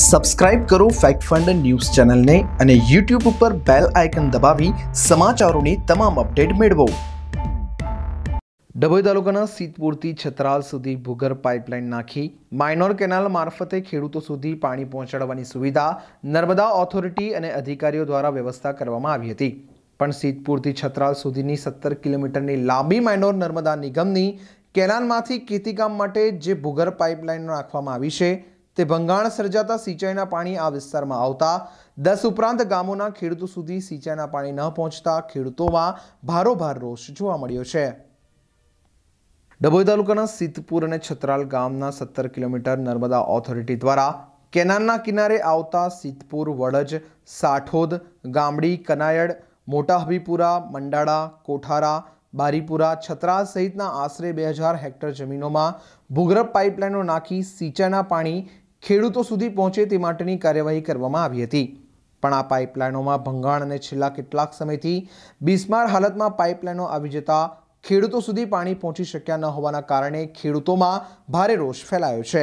subscribe કરો fact fund news ચેનલને અને યુટ્યુબ ઉપર બેલ આઇકન દબાવી સમાચારોની તમામ અપડેટ મેળવો ડભોઈ તાલુકાના સીતપુરથી છતરાલ સુધી ભૂગર્ભ પાઇપલાઇન નાખી માઇનોર કેનાલ મારફતે ખેડૂતો સુધી પાણી પહોંચાડવાની સુવિધા નર્મદા ઓથોરિટી અને અધિકારીઓ દ્વારા વ્યવસ્થા કરવામાં આવી હતી પણ સીતપુરથી છતરાલ સુધીની સત્તર કિલોમીટરની લાંબી માઇનોર નર્મદા નિગમની કેનાલમાંથી ખેતીકામ માટે જે ભૂગર્ભ પાઇપલાઇન નાખવામાં આવી છે તે ભંગાણ સર્જાતા સિંચાઈના પાણી આ વિસ્તારમાં આવતા દસ ઉપરાંત ગામોના ખેડૂતો સુધી સિંચાઈના પાણી ન પહોંચતા ખેડૂતોમાં ભારોભાર રોષ જોવા મળ્યો છે ડભોઈ તાલુકાના સિદ્ધપુર અને છત્રાલ ગામના સત્તર કિલોમીટર નર્મદા ઓથોરિટી દ્વારા કેનાલના કિનારે આવતા સિદ્ધપુર વડજ સાઠોદ ગામડી કનાયડ મોટા હબીપુરા મંડાળા કોઠારા બારીપુરા છત્રાલ સહિતના આશરે બે હજાર હેક્ટર જમીનોમાં ભૂગર્ભ પાઇપલાઇનો નાખી સિંચાઈના પાણી ખેડૂતો સુધી પહોંચે તે માટેની કાર્યવાહી કરવામાં આવી હતી પણ આ પાઇપલાઇનોમાં ભંગાણ અને છેલ્લા કેટલાક સમયથી બિસ્માર હાલતમાં પાઇપલાઇનો આવી જતા ખેડૂતો સુધી પાણી પહોંચી શક્યા ન હોવાના કારણે ખેડૂતોમાં ભારે રોષ ફેલાયો છે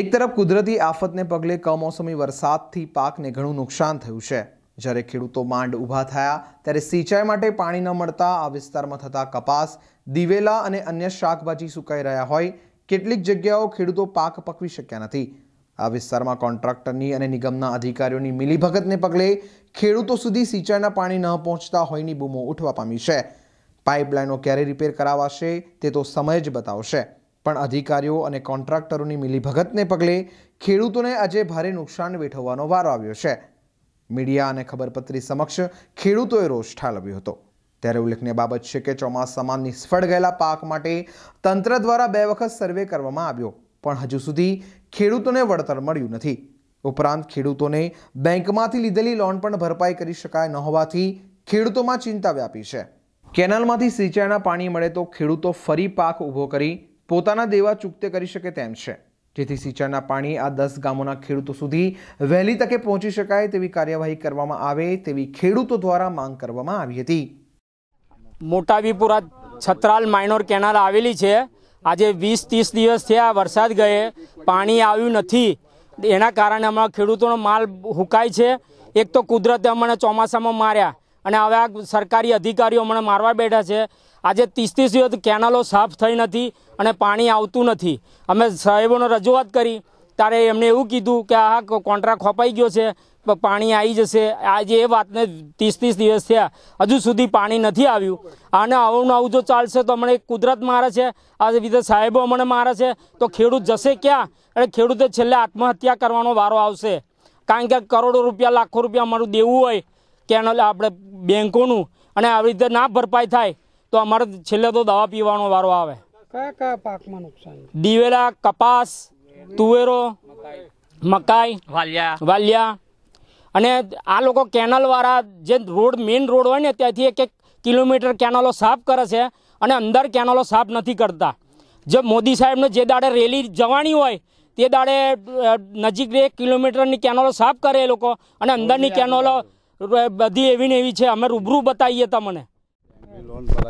એક તરફ કુદરતી આફતને પગલે કમોસમી વરસાદથી પાકને ઘણું નુકસાન થયું છે જ્યારે ખેડૂતો માંડ ઊભા થયા ત્યારે સિંચાઈ માટે પાણી ન મળતા આ વિસ્તારમાં થતા કપાસ દિવેલા અને અન્ય શાકભાજી સુકાઈ રહ્યા હોય કેટલીક જગ્યાઓ ખેડૂતો પાક પકવી શક્યા નથી આ વિસ્તારમાં કોન્ટ્રાક્ટરની અને નિગમના અધિકારીઓની મિલીભગતને પગલે ખેડૂતો સુધી સિંચાઈના પાણી ન પહોંચતા હોયની બૂમો ઉઠવા પામી છે પાઇપલાઇનો ક્યારે રિપેર કરાવાશે તે તો સમય જ બતાવશે પણ અધિકારીઓ અને કોન્ટ્રાક્ટરોની મિલીભગતને પગલે ખેડૂતોને આજે ભારે નુકસાન વેઠવવાનો વારો આવ્યો છે મીડિયા અને ખબરપત્રી સમક્ષ ખેડૂતોએ રોષ ઠાલવ્યો હતો ત્યારે ઉલ્લેખનીય બાબત છે કે ચોમાસામાં નિષ્ફળ ગયેલા પાક માટે તંત્ર દ્વારા બે વખત સર્વે કરવામાં આવ્યો પણ હજુ સુધી ખેડૂતોને વળતર મળ્યું નથી ઉપરાંત ખેડૂતોને બેંકમાંથી લીધેલી લોન પણ ભરપાઈ કરી શકાય ન હોવાથી ખેડૂતોમાં ચિંતા વ્યાપી છે કેનાલમાંથી સિંચાઈના પાણી મળે તો ખેડૂતો ફરી પાક ઊભો કરી પોતાના દેવા ચૂકતે કરી શકે તેમ છે જેથી સિંચાઈના પાણી આ દસ ગામોના ખેડૂતો સુધી વહેલી તકે પહોંચી શકાય તેવી કાર્યવાહી કરવામાં આવે તેવી ખેડૂતો દ્વારા માંગ કરવામાં આવી હતી મોટાવીપુરા છત્રાલ માઇનોર કેનાલ આવેલી છે આજે વીસ ત્રીસ દિવસ થયા વરસાદ ગયે પાણી આવ્યું નથી એના કારણે અમારા ખેડૂતોનો માલ હુકાય છે એક તો કુદરતે અમને ચોમાસામાં માર્યા અને હવે આ સરકારી અધિકારીઓ અમને મારવા બેઠા છે આજે ત્રીસ ત્રીસ દિવસ કેનલો સાફ થઈ નથી અને પાણી આવતું નથી અમે સાહેબોને રજૂઆત કરી ત્યારે એમણે એવું કીધું કે આ કોન્ટ્રાક્ટ ખોપાઈ ગયો છે પાણી આવી જશે આજે એ વાતને ત્રીસ ત્રીસ દિવસ થયા હજુ સુધી પાણી નથી આવ્યું અને આવું આવું જો ચાલશે તો હમણાં કુદરત મારે છે આ રીતે સાહેબો અમને મારે છે તો ખેડૂત જશે ક્યાં અને ખેડૂતે છેલ્લે આત્મહત્યા કરવાનો વારો આવશે કારણ કે કરોડો રૂપિયા લાખો રૂપિયા અમારું દેવું હોય કેનલ આપણે બેંકોનું અને આવી રીતે ના ભરપાઈ થાય તો અમારે છેલ્લે તો દવા પીવાનો વારો આવે કયા કયા પાકમાં નુકસાન દિવેલા કપાસ તુવેરો મકાઈ વાલિયા વાલિયા અને આ લોકો કેનલવાળા જે રોડ મેઇન રોડ હોય ને ત્યાંથી એક એક કિલોમીટર કેનલો સાફ કરે છે અને અંદર કેનલો સાફ નથી કરતા જે મોદી સાહેબને જે દાડે રેલી જવાની હોય તે દાડે નજીક એક કિલોમીટરની કેનલો સાફ કરે એ લોકો અને અંદરની કેનલો બધી એવી ને એવી છે અમે રૂબરૂ બતાવીએ તમને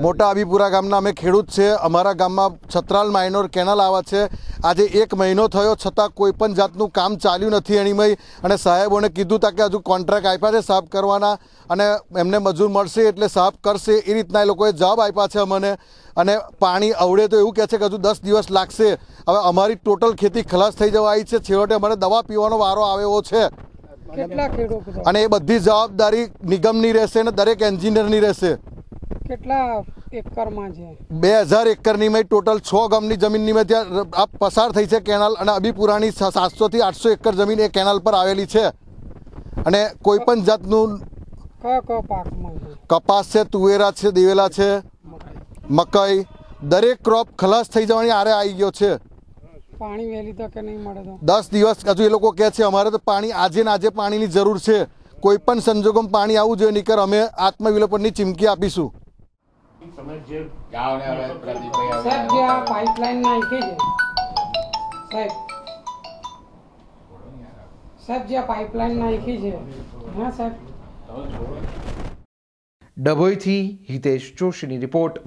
મોટા આબીપુરા ગામના અમે ખેડૂત છે અમારા ગામમાં છત્રાલ માઇનોર કેનાલ આવા છે આજે એક મહિનો થયો છતાં કોઈ પણ જાતનું કામ ચાલ્યું નથી એણીમય અને સાહેબોને કીધું તા કે હજુ કોન્ટ્રાક્ટ આપ્યા છે સાફ કરવાના અને એમને મજૂર મળશે એટલે સાફ કરશે એ રીતના એ લોકોએ જવાબ આપ્યા છે અમને અને પાણી અવડે તો એવું કહે છે કે હજુ દસ દિવસ લાગશે હવે અમારી ટોટલ ખેતી ખલાસ થઈ જવા આવી છે છેવટે અમારે દવા પીવાનો વારો આવ્યો છે અને એ બધી જવાબદારી નિગમની રહેશે અને દરેક એન્જિનિયરની રહેશે કેટલા એકરમાં છે બે હજાર એકરની મેં ટોટલ છ ગામની જમીનની મેં ત્યાં આ પસાર થઈ છે કેનાલ અને અબીપુરાની સાતસોથી આઠસો એકર જમીન એ કેનાલ પર આવેલી છે અને કોઈ પણ જાતનું કપાસ છે તુવેરા છે દિવેલા છે મકઈ દરેક ક્રોપ ખલાસ થઈ જવાની આરે આવી ગયો છે પાણી વહેલી તકે નહીં મળે દસ દિવસ હજુ એ લોકો કહે છે અમારે તો પાણી આજે ને આજે પાણીની જરૂર છે કોઈ પણ સંજોગોમાં પાણી આવવું જોઈએ નીકળ અમે આત્મવિલોપનની ચીમકી આપીશું સાહેબ જે આ પાઇપલાઇન છે સાહેબ સાહેબ નાખી છે હા સાહેબ ડભોઈથી હિતેશ જોશીની રિપોર્ટ